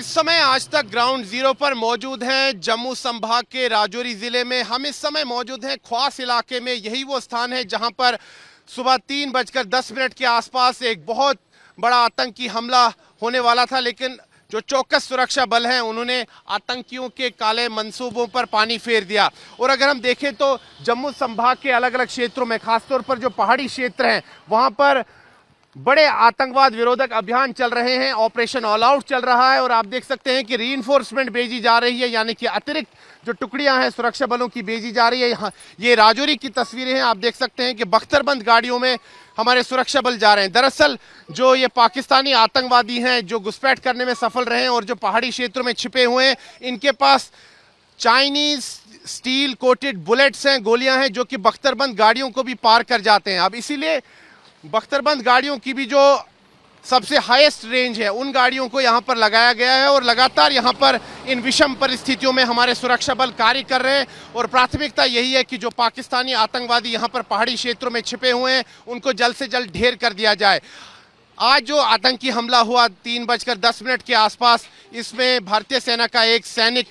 इस समय आज तक ग्राउंड जीरो पर मौजूद हैं जम्मू संभाग के राजौरी ज़िले में हम इस समय मौजूद हैं ख्वास इलाके में यही वो स्थान है जहां पर सुबह तीन बजकर दस मिनट के आसपास एक बहुत बड़ा आतंकी हमला होने वाला था लेकिन जो चौकस सुरक्षा बल हैं उन्होंने आतंकियों के काले मंसूबों पर पानी फेर दिया और अगर हम देखें तो जम्मू संभाग के अलग अलग क्षेत्रों में खासतौर पर जो पहाड़ी क्षेत्र हैं वहाँ पर बड़े आतंकवाद विरोधक अभियान चल रहे हैं ऑपरेशन ऑल आउट चल रहा है और आप देख सकते हैं कि री भेजी जा रही है यानी कि अतिरिक्त जो टुकड़ियां हैं सुरक्षा बलों की भेजी जा रही है यहाँ ये राजौरी की तस्वीरें हैं आप देख सकते हैं कि बख्तरबंद गाड़ियों में हमारे सुरक्षा बल जा रहे हैं दरअसल जो ये पाकिस्तानी आतंकवादी हैं जो घुसपैठ करने में सफल रहे हैं और जो पहाड़ी क्षेत्रों में छिपे हुए हैं इनके पास चाइनीज़ स्टील कोटेड बुलेट्स हैं गोलियां हैं जो कि बख्तरबंद गाड़ियों को भी पार कर जाते हैं अब इसीलिए बख्तरबंद गाड़ियों की भी जो सबसे हाईएस्ट रेंज है उन गाड़ियों को यहाँ पर लगाया गया है और लगातार यहाँ पर इन विषम परिस्थितियों में हमारे सुरक्षा बल कार्य कर रहे हैं और प्राथमिकता यही है कि जो पाकिस्तानी आतंकवादी यहाँ पर पहाड़ी क्षेत्रों में छिपे हुए हैं उनको जल्द से जल्द ढेर कर दिया जाए आज जो आतंकी हमला हुआ तीन बजकर दस मिनट के आसपास इसमें भारतीय सेना का एक सैनिक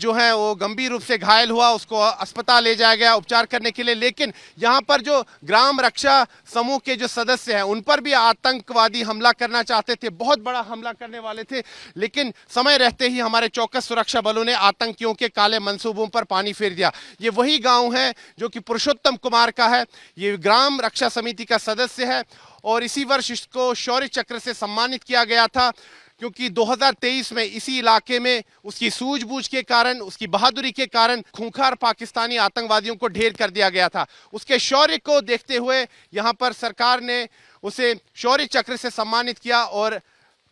जो है वो गंभीर रूप से घायल हुआ उसको अस्पताल ले जाया गया उपचार करने के लिए लेकिन यहाँ पर जो ग्राम रक्षा समूह के जो सदस्य हैं उन पर भी आतंकवादी हमला करना चाहते थे बहुत बड़ा हमला करने वाले थे लेकिन समय रहते ही हमारे चौकस सुरक्षा बलों ने आतंकियों के काले मनसूबों पर पानी फेर दिया ये वही गाँव है जो कि पुरुषोत्तम कुमार का है ये ग्राम रक्षा समिति का सदस्य है और इसी वर्ष इसको शौर्य चक्र से सम्मानित किया गया था क्योंकि 2023 में इसी इलाके में उसकी सूझबूझ के कारण उसकी बहादुरी के कारण खूंखार पाकिस्तानी आतंकवादियों को ढेर कर दिया गया था उसके शौर्य को देखते हुए यहाँ पर सरकार ने उसे शौर्य चक्र से सम्मानित किया और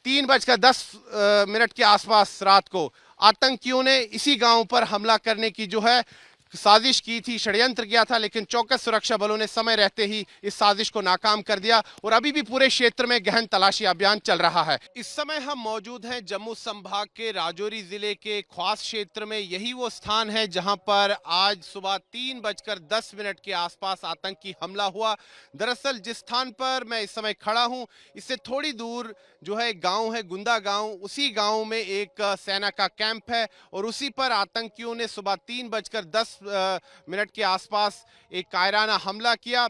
तीन बजकर दस मिनट के आसपास रात को आतंकियों ने इसी गांव पर हमला करने की जो है साजिश की थी षड्यंत्र किया था लेकिन चौकस सुरक्षा बलों ने समय रहते ही इस साजिश को नाकाम कर दिया और अभी भी पूरे क्षेत्र में गहन तलाशी अभियान चल रहा है इस समय हम मौजूद हैं जम्मू संभाग के राजौरी जिले के ख्वास क्षेत्र में यही वो स्थान है जहां पर आज सुबह तीन बजकर दस मिनट के आसपास आतंकी हमला हुआ दरअसल जिस स्थान पर मैं इस समय खड़ा हूँ इससे थोड़ी दूर जो है गाँव है गुंदा गाँव उसी गाँव में एक सेना का कैंप है और उसी पर आतंकियों ने सुबह तीन बजकर दस मिनट के आसपास एक कायराना हमला किया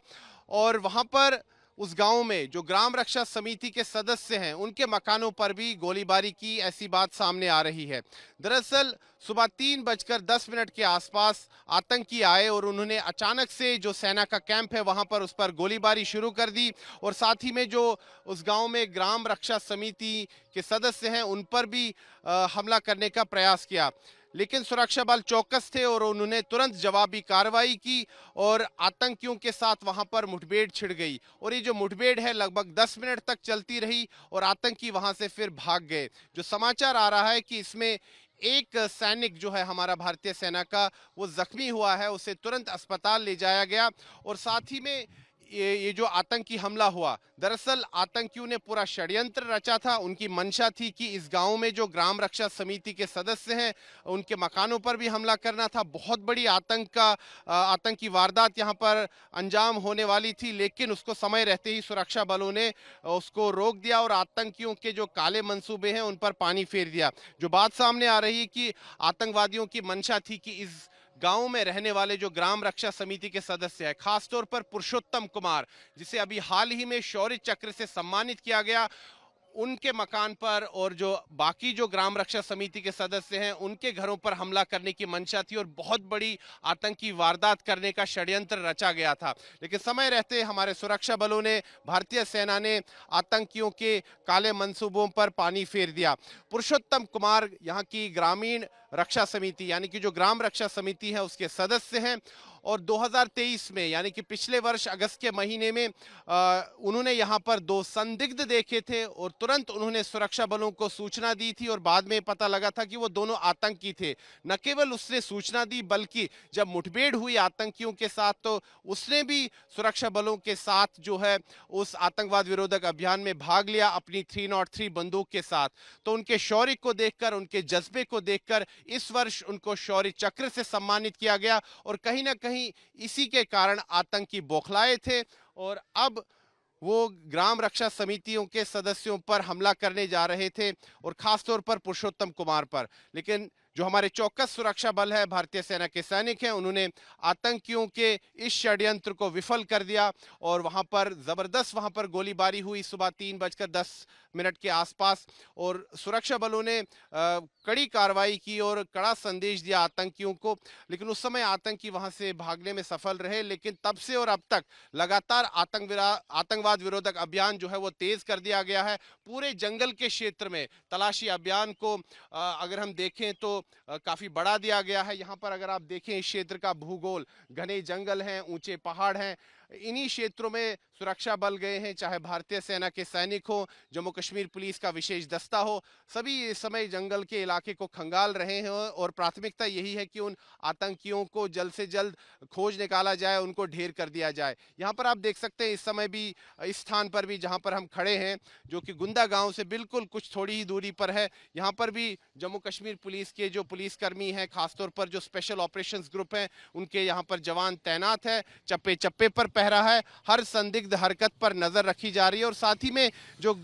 और वहाँ पर उस गांव में जो ग्राम रक्षा समिति के सदस्य हैं उनके मकानों पर भी गोलीबारी की ऐसी बात सामने आ रही है दरअसल सुबह तीन बजकर दस मिनट के आसपास आतंकी आए और उन्होंने अचानक से जो सेना का कैंप है वहां पर उस पर गोलीबारी शुरू कर दी और साथ ही में जो उस गांव में ग्राम रक्षा समिति के सदस्य हैं उन पर भी आ, हमला करने का प्रयास किया लेकिन सुरक्षा बल चौकस थे और उन्होंने तुरंत जवाबी कार्रवाई की और आतंकियों के साथ वहां पर मुठभेड़ छिड़ गई और ये जो मुठभेड़ है लगभग 10 मिनट तक चलती रही और आतंकी वहां से फिर भाग गए जो समाचार आ रहा है कि इसमें एक सैनिक जो है हमारा भारतीय सेना का वो जख्मी हुआ है उसे तुरंत अस्पताल ले जाया गया और साथ ही में ये ये जो आतंकी हमला हुआ दरअसल आतंकियों ने पूरा षड्यंत्र रचा था उनकी मंशा थी कि इस गांव में जो ग्राम रक्षा समिति के सदस्य हैं उनके मकानों पर भी हमला करना था बहुत बड़ी आतंक का आतंकी वारदात यहां पर अंजाम होने वाली थी लेकिन उसको समय रहते ही सुरक्षा बलों ने उसको रोक दिया और आतंकियों के जो काले मनसूबे हैं उन पर पानी फेर दिया जो बात सामने आ रही है कि आतंकवादियों की मंशा थी कि इस गांव में रहने वाले जो ग्राम रक्षा समिति के सदस्य है खासतौर पर पुरुषोत्तम कुमार जिसे अभी हाल ही में शौर्य चक्र से सम्मानित किया गया उनके मकान पर और जो बाकी जो ग्राम रक्षा समिति के सदस्य हैं उनके घरों पर हमला करने की मंशा थी और बहुत बड़ी आतंकी वारदात करने का षड्यंत्र रचा गया था लेकिन समय रहते हमारे सुरक्षा बलों ने भारतीय सेना ने आतंकियों के काले मंसूबों पर पानी फेर दिया पुरुषोत्तम कुमार यहाँ की ग्रामीण रक्षा समिति यानी कि जो ग्राम रक्षा समिति है उसके सदस्य हैं और 2023 में यानी कि पिछले वर्ष अगस्त के महीने में उन्होंने यहां पर दो संदिग्ध देखे थे और तुरंत उन्होंने सुरक्षा बलों को सूचना दी थी और बाद में पता लगा था कि वो दोनों आतंकी थे न केवल उसने सूचना दी बल्कि जब मुठभेड़ हुई आतंकियों के साथ तो उसने भी सुरक्षा बलों के साथ जो है उस आतंकवाद विरोधक अभियान में भाग लिया अपनी थ्री नॉट थ्री बंदूक के साथ तो उनके शौर्य को देखकर उनके जज्बे को देखकर इस वर्ष उनको शौर्य चक्र से सम्मानित किया गया और कहीं ना कहीं नहीं इसी के कारण आतंकी बौखलाए थे और अब वो ग्राम रक्षा समितियों के सदस्यों पर हमला करने जा रहे थे और ख़ासतौर पर पुरुषोत्तम कुमार पर लेकिन जो हमारे चौकस सुरक्षा बल है भारतीय सेना के सैनिक हैं उन्होंने आतंकियों के इस षड्यंत्र को विफल कर दिया और वहाँ पर ज़बरदस्त वहाँ पर गोलीबारी हुई सुबह तीन बजकर दस मिनट के आसपास और सुरक्षा बलों ने कड़ी कार्रवाई की और कड़ा संदेश दिया आतंकियों को लेकिन उस समय आतंकी वहां से भागने में सफल रहे लेकिन तब से और अब तक लगातार आतंक आतंकवाद विरोधक अभियान जो है वो तेज कर दिया गया है पूरे जंगल के क्षेत्र में तलाशी अभियान को अगर हम देखें तो काफ़ी बढ़ा दिया गया है यहाँ पर अगर आप देखें इस क्षेत्र का भूगोल घने जंगल हैं ऊंचे पहाड़ हैं इन्हीं क्षेत्रों में सुरक्षा बल गए हैं चाहे भारतीय सेना के सैनिक हो जम्मू कश्मीर पुलिस का विशेष दस्ता हो सभी इस समय जंगल के इलाके को खंगाल रहे हैं और प्राथमिकता यही है कि उन आतंकियों को जल्द से जल्द खोज निकाला जाए उनको ढेर कर दिया जाए यहाँ पर आप देख सकते हैं इस समय भी इस स्थान पर भी जहाँ पर हम खड़े हैं जो कि गुंदा गाँव से बिल्कुल कुछ थोड़ी ही दूरी पर है यहाँ पर भी जम्मू कश्मीर पुलिस के जो पुलिसकर्मी हैं खासतौर पर जो स्पेशल ऑपरेशन ग्रुप हैं उनके यहाँ पर जवान तैनात है चप्पे चप्पे पर पहरा है हर संदिग्ध हरकत पर नज़र रखी जा रही है और साथ ही में जो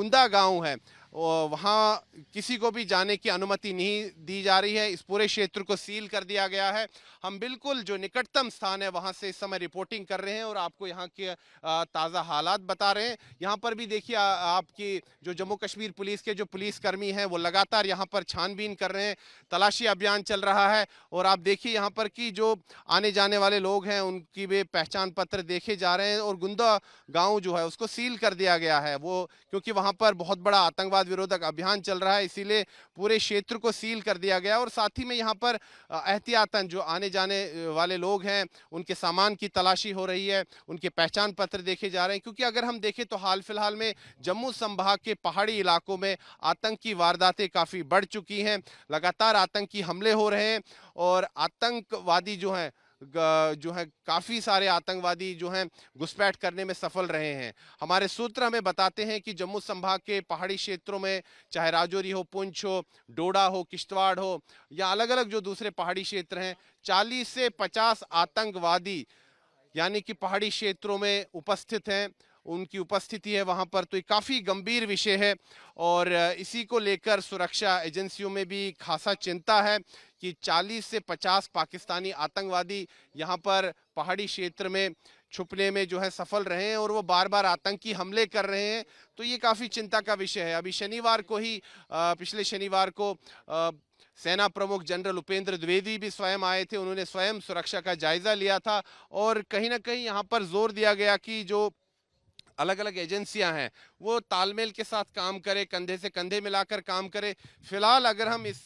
गुंदा गांव है वहाँ किसी को भी जाने की अनुमति नहीं दी जा रही है इस पूरे क्षेत्र को सील कर दिया गया है हम बिल्कुल जो निकटतम स्थान है वहाँ से इस समय रिपोर्टिंग कर रहे हैं और आपको यहाँ के ताज़ा हालात बता रहे हैं यहाँ पर भी देखिए आपकी जो जम्मू कश्मीर पुलिस के जो पुलिसकर्मी हैं वो लगातार यहाँ पर छानबीन कर रहे हैं तलाशी अभियान चल रहा है और आप देखिए यहाँ पर कि जो आने जाने वाले लोग हैं उनकी भी पहचान पत्र देखे जा रहे हैं और गुंदा गाँव जो है उसको सील कर दिया गया है वो क्योंकि वहाँ पर बहुत बड़ा आतंकवाद आतंकवाद विरोधक अभियान चल रहा है इसीलिए पूरे क्षेत्र को सील कर दिया गया और साथ ही में यहाँ पर एहतियातन जो आने जाने वाले लोग हैं उनके सामान की तलाशी हो रही है उनके पहचान पत्र देखे जा रहे हैं क्योंकि अगर हम देखें तो हाल फिलहाल में जम्मू संभाग के पहाड़ी इलाकों में आतंकी वारदातें काफ़ी बढ़ चुकी हैं लगातार आतंकी हमले हो रहे हैं और आतंकवादी जो हैं जो है काफ़ी सारे आतंकवादी जो हैं घुसपैठ करने में सफल रहे हैं हमारे सूत्र हमें बताते हैं कि जम्मू संभाग के पहाड़ी क्षेत्रों में चाहे राजौरी हो पुंछ हो डोडा हो किश्तवाड़ हो या अलग अलग जो दूसरे पहाड़ी क्षेत्र हैं चालीस से पचास आतंकवादी यानी कि पहाड़ी क्षेत्रों में उपस्थित हैं उनकी उपस्थिति है वहाँ पर तो ये काफ़ी गंभीर विषय है और इसी को लेकर सुरक्षा एजेंसियों में भी खासा चिंता है कि 40 से 50 पाकिस्तानी आतंकवादी यहाँ पर पहाड़ी क्षेत्र में छुपने में जो है सफल रहे हैं और वो बार बार आतंकी हमले कर रहे हैं तो ये काफ़ी चिंता का विषय है अभी शनिवार को ही पिछले शनिवार को सेना प्रमुख जनरल उपेंद्र द्विवेदी भी स्वयं आए थे उन्होंने स्वयं सुरक्षा का जायजा लिया था और कहीं ना कहीं यहाँ पर जोर दिया गया कि जो अलग अलग एजेंसियां हैं वो तालमेल के साथ काम करे कंधे से कंधे मिलाकर काम करे फिलहाल अगर हम इस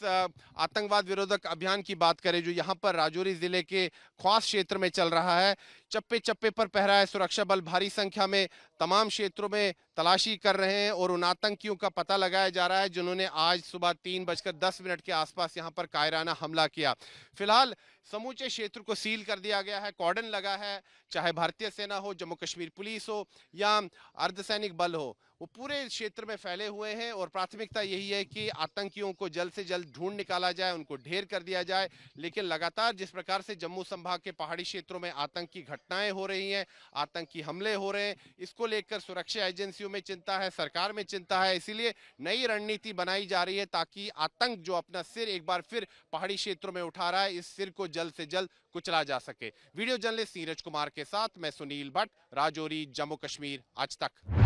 आतंकवाद विरोधक अभियान की बात करें जो यहाँ पर राजौरी ज़िले के ख्वास क्षेत्र में चल रहा है चप्पे चप्पे पर पहरा है सुरक्षा बल भारी संख्या में तमाम क्षेत्रों में तलाशी कर रहे हैं और उन आतंकियों का पता लगाया जा रहा है जिन्होंने आज सुबह तीन बजकर दस मिनट के आसपास यहाँ पर कायराना हमला किया फिलहाल समूचे क्षेत्र को सील कर दिया गया है कॉर्डन लगा है चाहे भारतीय सेना हो जम्मू कश्मीर पुलिस हो या अर्धसैनिक बल हो वो पूरे क्षेत्र में फैले हुए हैं और प्राथमिकता यही है कि आतंकियों को जल्द से जल्द ढूंढ निकाला जाए उनको ढेर कर दिया जाए लेकिन लगातार जिस प्रकार से जम्मू संभाग के पहाड़ी क्षेत्रों में आतंकी घटनाएं हो रही हैं आतंकी हमले हो रहे हैं इसको लेकर सुरक्षा एजेंसियों में चिंता है सरकार में चिंता है इसीलिए नई रणनीति बनाई जा रही है ताकि आतंक जो अपना सिर एक बार फिर पहाड़ी क्षेत्रों में उठा रहा है इस सिर को जल्द से जल्द कुचला जा सके वीडियो जर्नलिस्ट नीरज कुमार के साथ मैं सुनील भट्ट राजौरी जम्मू कश्मीर आज तक